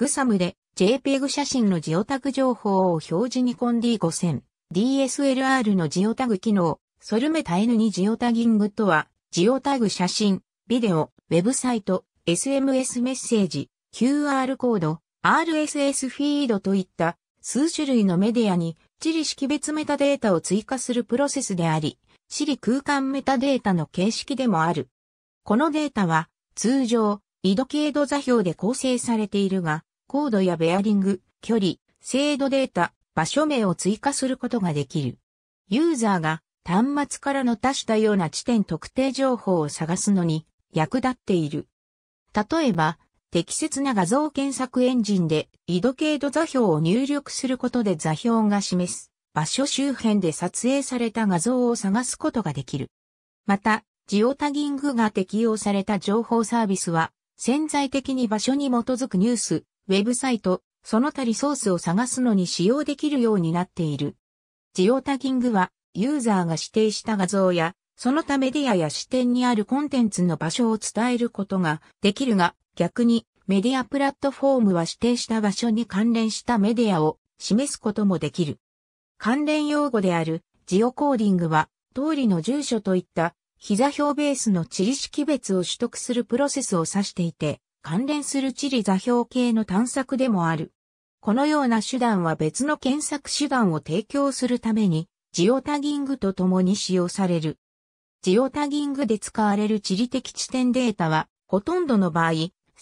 グサムで JPEG 写真のジオタグ情報を表示にコンディ5 0 0 0 DSLR のジオタグ機能、ソルメタ N2 ジオタギングとは、ジオタグ写真、ビデオ、ウェブサイト、SMS メッセージ、QR コード、RSS フィードといった数種類のメディアに地理識別メタデータを追加するプロセスであり、地理空間メタデータの形式でもある。このデータは通常、緯度経度座標で構成されているが、高度やベアリング、距離、精度データ、場所名を追加することができる。ユーザーが端末からの多種多様な地点特定情報を探すのに役立っている。例えば、適切な画像検索エンジンで緯度経度座標を入力することで座標が示す場所周辺で撮影された画像を探すことができる。また、ジオタギングが適用された情報サービスは潜在的に場所に基づくニュース、ウェブサイト、その他リソースを探すのに使用できるようになっている。ジオタギングは、ユーザーが指定した画像や、その他メディアや視点にあるコンテンツの場所を伝えることができるが、逆にメディアプラットフォームは指定した場所に関連したメディアを示すこともできる。関連用語であるジオコーディングは、通りの住所といった、膝表ベースの地理識別を取得するプロセスを指していて、関連する地理座標系の探索でもある。このような手段は別の検索手段を提供するために、ジオタギングと共に使用される。ジオタギングで使われる地理的地点データは、ほとんどの場合、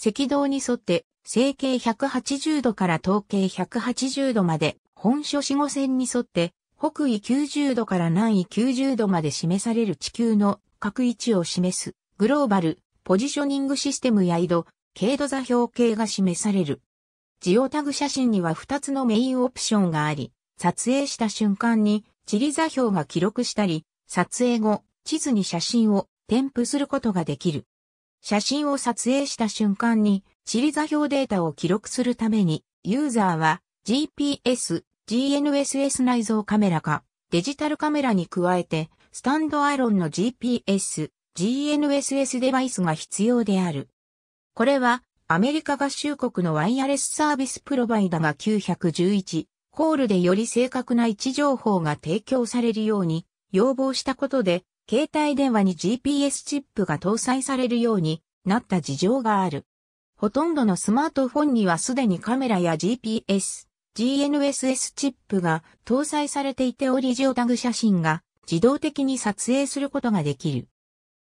赤道に沿って整形180度から東経180度まで、本書四五線に沿って北緯90度から南緯90度まで示される地球の各位置を示すグローバルポジショニングシステムや緯度経度座標系が示される。ジオタグ写真には2つのメインオプションがあり、撮影した瞬間に地理座標が記録したり、撮影後、地図に写真を添付することができる。写真を撮影した瞬間に地理座標データを記録するために、ユーザーは GPS、GNSS 内蔵カメラかデジタルカメラに加えて、スタンドアロンの GPS、GNSS デバイスが必要である。これは、アメリカ合衆国のワイヤレスサービスプロバイダが911コールでより正確な位置情報が提供されるように要望したことで、携帯電話に GPS チップが搭載されるようになった事情がある。ほとんどのスマートフォンにはすでにカメラや GPS、GNSS チップが搭載されていてオリジオタグ写真が自動的に撮影することができる。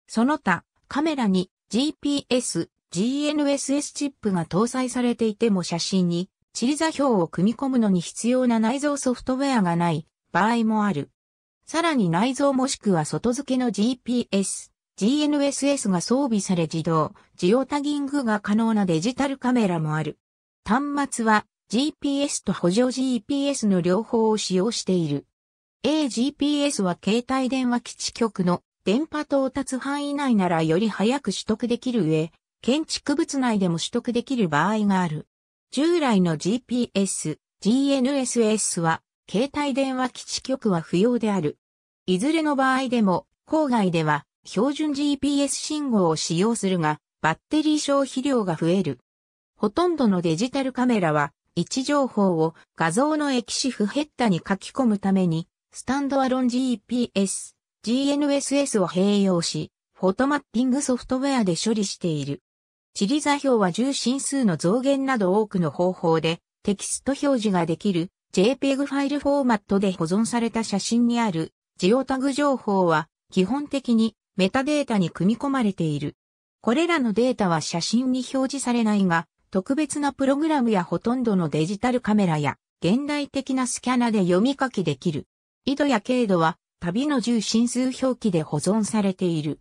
その他、カメラに GPS、GNSS チップが搭載されていても写真に地理座標を組み込むのに必要な内蔵ソフトウェアがない場合もある。さらに内蔵もしくは外付けの GPS、GNSS が装備され自動、ジオタギングが可能なデジタルカメラもある。端末は GPS と補助 GPS の両方を使用している。AGPS は携帯電話基地局の電波到達範囲内ならより早く取得できる上、建築物内でも取得できる場合がある。従来の GPS、GNSS は、携帯電話基地局は不要である。いずれの場合でも、郊外では、標準 GPS 信号を使用するが、バッテリー消費量が増える。ほとんどのデジタルカメラは、位置情報を画像の液シフヘッダに書き込むために、スタンドアロン GPS、GNSS を併用し、フォトマッピングソフトウェアで処理している。地理座標は重心数の増減など多くの方法でテキスト表示ができる JPEG ファイルフォーマットで保存された写真にあるジオタグ情報は基本的にメタデータに組み込まれている。これらのデータは写真に表示されないが、特別なプログラムやほとんどのデジタルカメラや現代的なスキャナで読み書きできる。緯度や経度は旅の重心数表記で保存されている。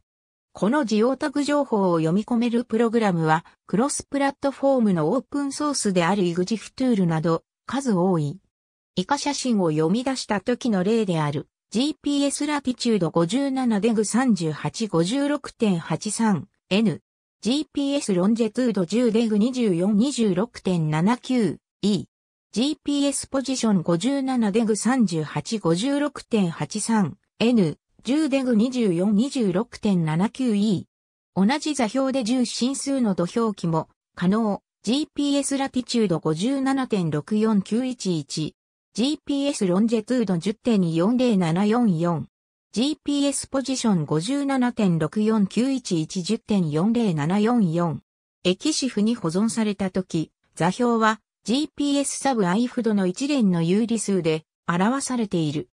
このジオタグ情報を読み込めるプログラムは、クロスプラットフォームのオープンソースである e x i f トゥールなど、数多い。以下写真を読み出した時の例である、GPS ラティチュード57デグ 3856.83N、GPS ロンジェトゥード10デグ 2426.79E、GPS ポジション57デグ 3856.83N、10デグ 2426.79E。同じ座標で10進数の土俵記も可能。GPS ラティチュード57.64911。GPS ロンジェトゥード1 0 4 0 7 4 GPS ポジション57.6491110.40744。キシフに保存されたとき、座標は GPS サブアイフドの一連の有利数で表されている。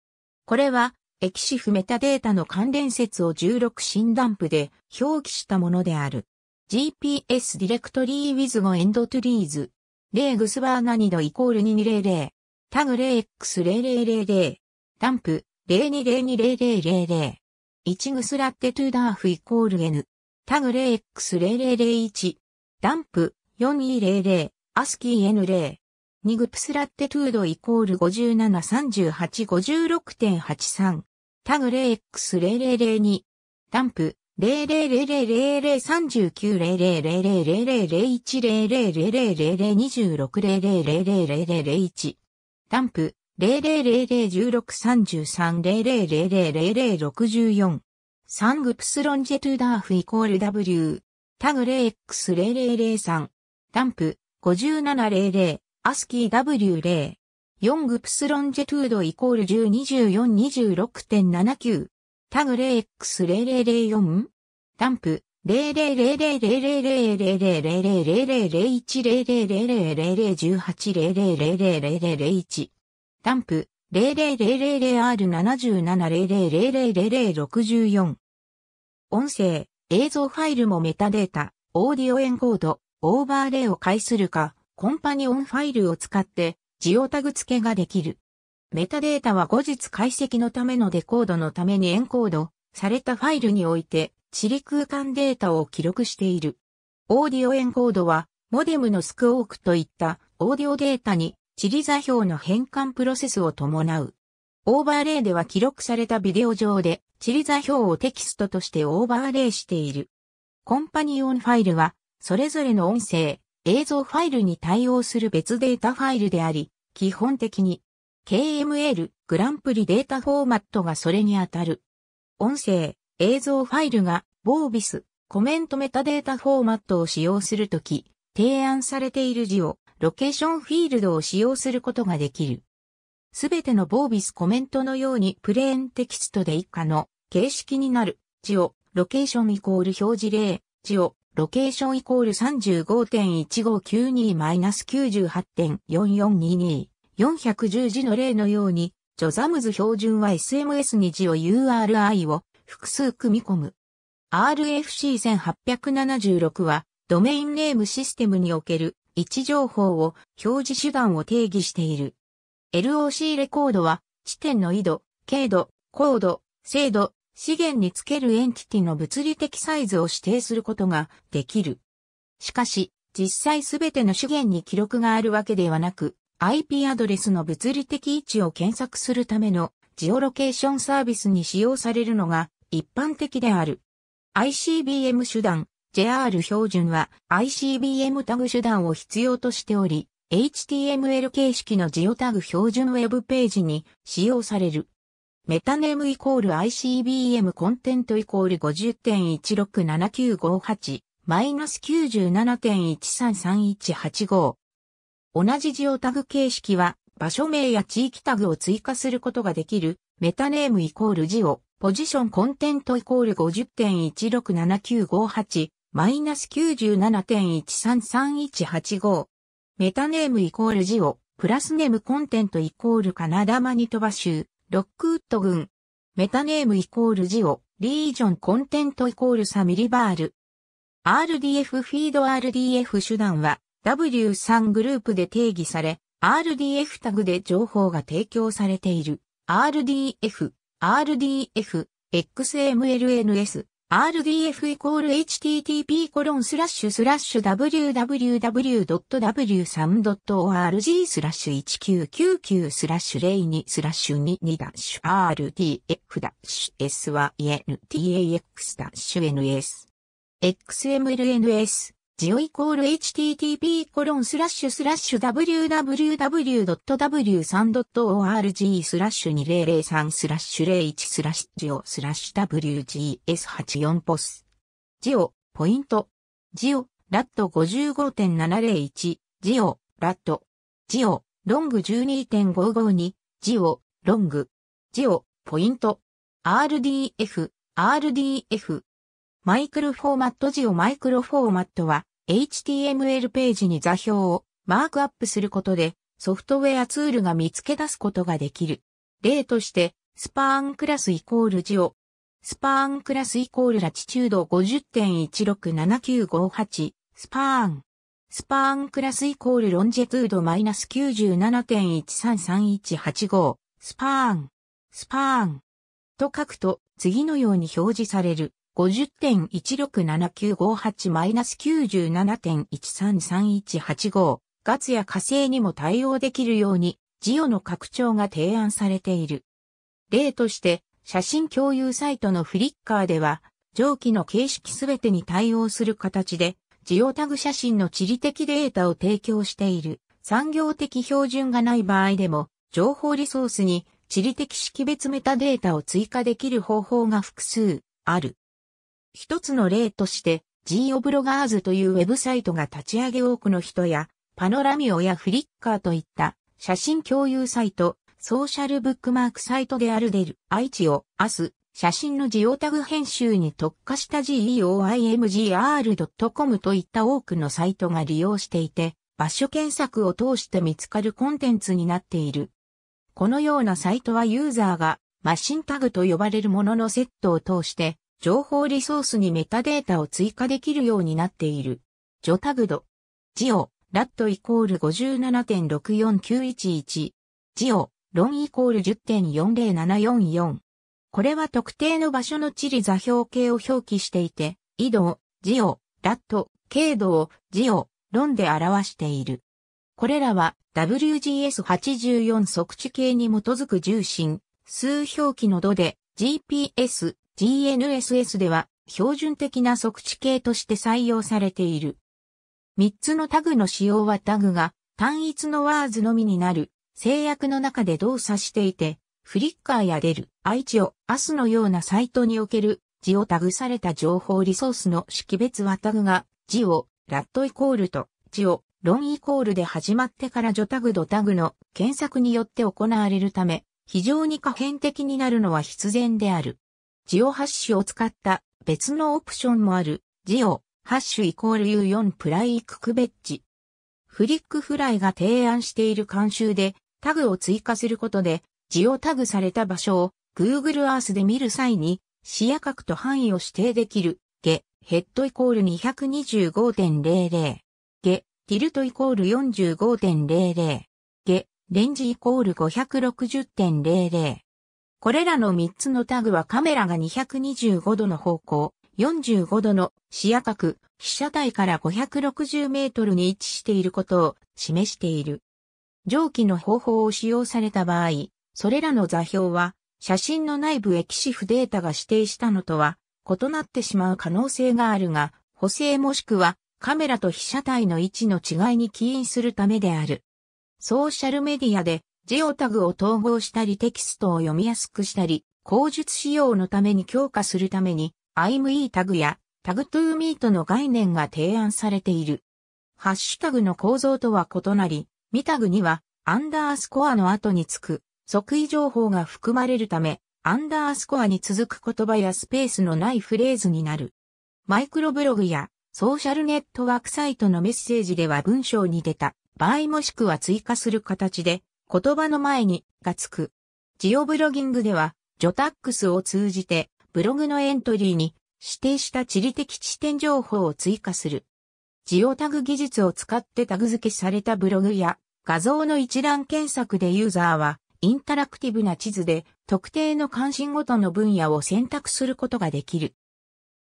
これは歴史不メタデータの関連説を16ダンプで表記したものである。GPS ディレクトリーウィズゴエンドトゥリーズ。e レーグスバーナニドイコール2200。タグ 0x0000。ダンプ020200000。1グスラッテトゥダーフイコール N。タグ 0x0001。ダンプ4200。アスキー N0。2グプスラッテトゥードイコール573856.83。タグ 0x0002、ダンプ、0 0 0 0 0 3 9 0 0 0 0 0 1 0 0 0 0 0 2 6 0 0 0 0 0 1ダンプ00000163300000064サングプスロンジェトゥダーフイコール W タグ 0x0003 ダンプ5700アスキー W0 4グプスロンジェトゥードイコール102426.79タグレ X0004 ダンプ0000000000100000018000001ダンプ 00000R7700000064 音声、映像ファイルもメタデータ、オーディオエンコード、オーバーレイを介するか、コンパニオンファイルを使ってジオタグ付けができる。メタデータは後日解析のためのデコードのためにエンコードされたファイルにおいて地理空間データを記録している。オーディオエンコードはモデムのスクオークといったオーディオデータに地理座標の変換プロセスを伴う。オーバーレイでは記録されたビデオ上で地理座標をテキストとしてオーバーレイしている。コンパニオンファイルはそれぞれの音声、映像ファイルに対応する別データファイルであり、基本的に KML グランプリデータフォーマットがそれにあたる。音声、映像ファイルがボービス、コメントメタデータフォーマットを使用するとき、提案されている字をロケーションフィールドを使用することができる。すべてのボービスコメントのようにプレーンテキストで以下の形式になる字をロケーションイコール表示例、字をロケーションイコール35.1592-98.4422。410字の例のように、ジョザムズ標準は SMS に字を URI を複数組み込む。RFC1876 は、ドメインネームシステムにおける位置情報を表示手段を定義している。LOC レコードは、地点の緯度、経度、高度、精度、資源につけるエンティティの物理的サイズを指定することができる。しかし、実際すべての資源に記録があるわけではなく、IP アドレスの物理的位置を検索するためのジオロケーションサービスに使用されるのが一般的である。ICBM 手段 JR 標準は ICBM タグ手段を必要としており、HTML 形式のジオタグ標準ウェブページに使用される。メタネームイコール ICBM コンテントイコール50.167958マイナス97.133185。同じジオタグ形式は場所名や地域タグを追加することができるメタネームイコールジオポジションコンテントイコール50.167958マイナス97.133185。メタネームイコールジオプラスネームコンテントイコールカナダマニトバ州ロックウッド群。メタネームイコールジオ、リージョンコンテントイコールサミリバール。RDF フィード RDF 手段は W3 グループで定義され、RDF タグで情報が提供されている。RDF、RDF、XMLNS、rdf イコール http コロンスラッシュスラッシュ www.w3.org スラッシュ1999スラッシュ02スラッシュ22ダッシュ rdf ダッシュ syn tax ダッシュ ns xmlns ジオイコール http コロンスラッシュスラッシュ www.w3.org スラッシュ2003スラッシュ01スラッシュジオスラッシュ WGS84 ポス。ジオ、ポイント。ジオ、ラット55.701、ジオ、ラット。ジオ、ロング12.552、ジオ、ロング。ジオ、ポイント。RDF、RDF、マイクロフォーマットジをマイクロフォーマットは HTML ページに座標をマークアップすることでソフトウェアツールが見つけ出すことができる。例として、スパーンクラスイコール字を、スパーンクラスイコールラチチュード50.167958、スパーン。スパーンクラスイコールロンジェトゥードマイナス97.133185、スパーン。スパーン。と書くと、次のように表示される。50.167958-97.133185ガツや火星にも対応できるように、ジオの拡張が提案されている。例として、写真共有サイトのフリッカーでは、上記の形式すべてに対応する形で、ジオタグ写真の地理的データを提供している。産業的標準がない場合でも、情報リソースに地理的識別メタデータを追加できる方法が複数ある。一つの例として、G オブロガーズというウェブサイトが立ち上げ多くの人や、パノラミオやフリッカーといった写真共有サイト、ソーシャルブックマークサイトであるデル、愛知を、アス、写真のジオタグ編集に特化した geoimgr.com といった多くのサイトが利用していて、場所検索を通して見つかるコンテンツになっている。このようなサイトはユーザーがマシンタグと呼ばれるもののセットを通して情報リソースにメタデータを追加できるようになっている。ジョタグド。ジオ、ラットイコール57.64911。ジオ、ロンイコール10.40744。これは特定の場所の地理座標系を表記していて、緯度、ジオ、ラット、経度を、ジオ、ロンで表している。これらは WGS84 測地系に基づく重心、数表記の度で GPS、GNSS では標準的な測地系として採用されている。3つのタグの使用はタグが単一のワーズのみになる制約の中で動作していて、フリッカーやデル、アイチオ、アスのようなサイトにおける字をタグされた情報リソースの識別はタグが字をラットイコールと字をロンイコールで始まってからョタグドタグの検索によって行われるため、非常に可変的になるのは必然である。ジオハッシュを使った別のオプションもある、ジオ、ハッシュイコール U4 プライククベッジ。フリックフライが提案している監修でタグを追加することで、ジオタグされた場所を Google Earth で見る際に、視野角と範囲を指定できる、ゲ、ヘッドイコール225.00。ゲ、ティルトイコール45.00。ゲ、レンジイコール560.00。これらの3つのタグはカメラが225度の方向、45度の視野角、被写体から560メートルに位置していることを示している。上記の方法を使用された場合、それらの座標は写真の内部キシフデータが指定したのとは異なってしまう可能性があるが、補正もしくはカメラと被写体の位置の違いに起因するためである。ソーシャルメディアでジオタグを統合したりテキストを読みやすくしたり、口述仕様のために強化するために、IME タグやタグトゥーミートの概念が提案されている。ハッシュタグの構造とは異なり、ミタグにはアンダースコアの後につく即位情報が含まれるため、アンダースコアに続く言葉やスペースのないフレーズになる。マイクロブログやソーシャルネットワークサイトのメッセージでは文章に出た場合もしくは追加する形で言葉の前にがつく。ジオブロギングでは、ジョタックスを通じて、ブログのエントリーに指定した地理的地点情報を追加する。ジオタグ技術を使ってタグ付けされたブログや画像の一覧検索でユーザーはインタラクティブな地図で特定の関心ごとの分野を選択することができる。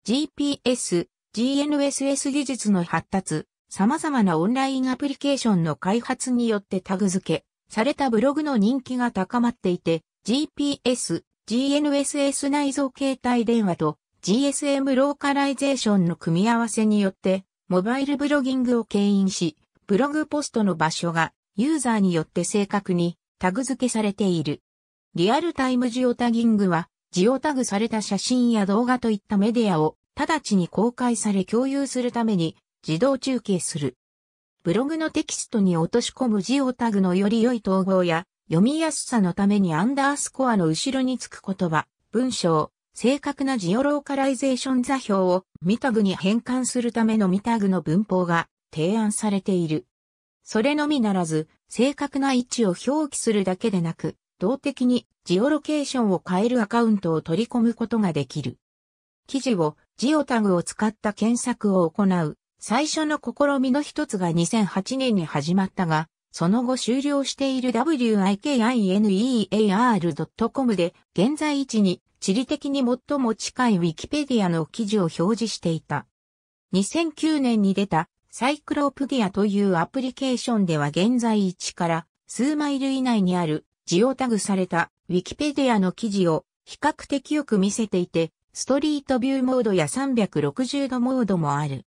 GPS、GNSS 技術の発達、様々なオンラインアプリケーションの開発によってタグ付け、されたブログの人気が高まっていて、GPS、GNSS 内蔵携帯電話と GSM ローカライゼーションの組み合わせによって、モバイルブロギングを牽引し、ブログポストの場所がユーザーによって正確にタグ付けされている。リアルタイムジオタギングは、ジオタグされた写真や動画といったメディアを直ちに公開され共有するために自動中継する。ブログのテキストに落とし込むジオタグのより良い統合や、読みやすさのためにアンダースコアの後ろにつく言葉、文章、正確なジオローカライゼーション座標をミタグに変換するためのミタグの文法が提案されている。それのみならず、正確な位置を表記するだけでなく、動的にジオロケーションを変えるアカウントを取り込むことができる。記事をジオタグを使った検索を行う最初の試みの一つが2008年に始まったが、その後終了している wikinear.com で現在位置に地理的に最も近い w i k ペ p e d i a の記事を表示していた。2009年に出たサイクロプディアというアプリケーションでは現在位置から数マイル以内にあるジオタグされた w i k ペ p e d i a の記事を比較的よく見せていて、ストリートビューモードや360度モードもある。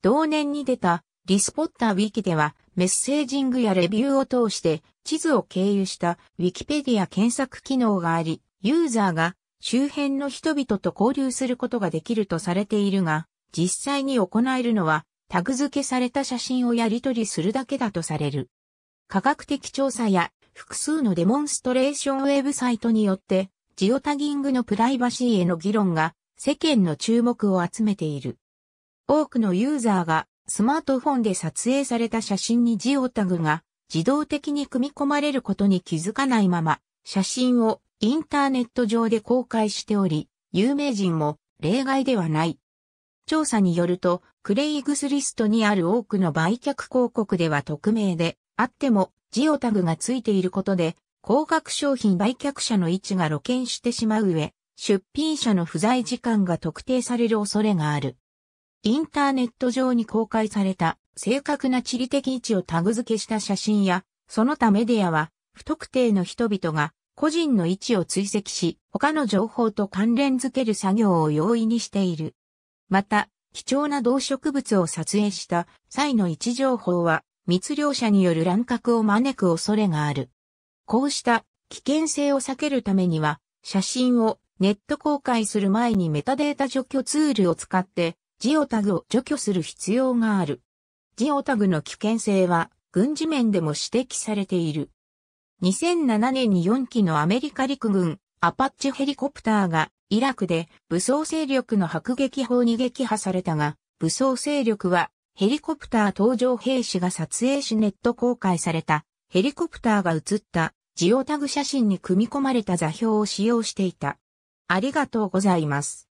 同年に出たリスポッターウィキではメッセージングやレビューを通して地図を経由したウィキペディア検索機能があり、ユーザーが周辺の人々と交流することができるとされているが、実際に行えるのはタグ付けされた写真をやり取りするだけだとされる。科学的調査や複数のデモンストレーションウェブサイトによってジオタギングのプライバシーへの議論が世間の注目を集めている。多くのユーザーがスマートフォンで撮影された写真にジオタグが自動的に組み込まれることに気づかないまま写真をインターネット上で公開しており、有名人も例外ではない。調査によると、クレイグスリストにある多くの売却広告では匿名で、あってもジオタグがついていることで、高額商品売却者の位置が露見してしまう上、出品者の不在時間が特定される恐れがある。インターネット上に公開された正確な地理的位置をタグ付けした写真や、その他メディアは、不特定の人々が個人の位置を追跡し、他の情報と関連付ける作業を容易にしている。また、貴重な動植物を撮影した際の位置情報は、密漁者による乱獲を招く恐れがある。こうした危険性を避けるためには、写真をネット公開する前にメタデータ除去ツールを使ってジオタグを除去する必要がある。ジオタグの危険性は軍事面でも指摘されている。2007年に4機のアメリカ陸軍アパッチヘリコプターがイラクで武装勢力の迫撃砲に撃破されたが、武装勢力はヘリコプター搭乗兵士が撮影しネット公開されたヘリコプターが写ったジオタグ写真に組み込まれた座標を使用していた。ありがとうございます。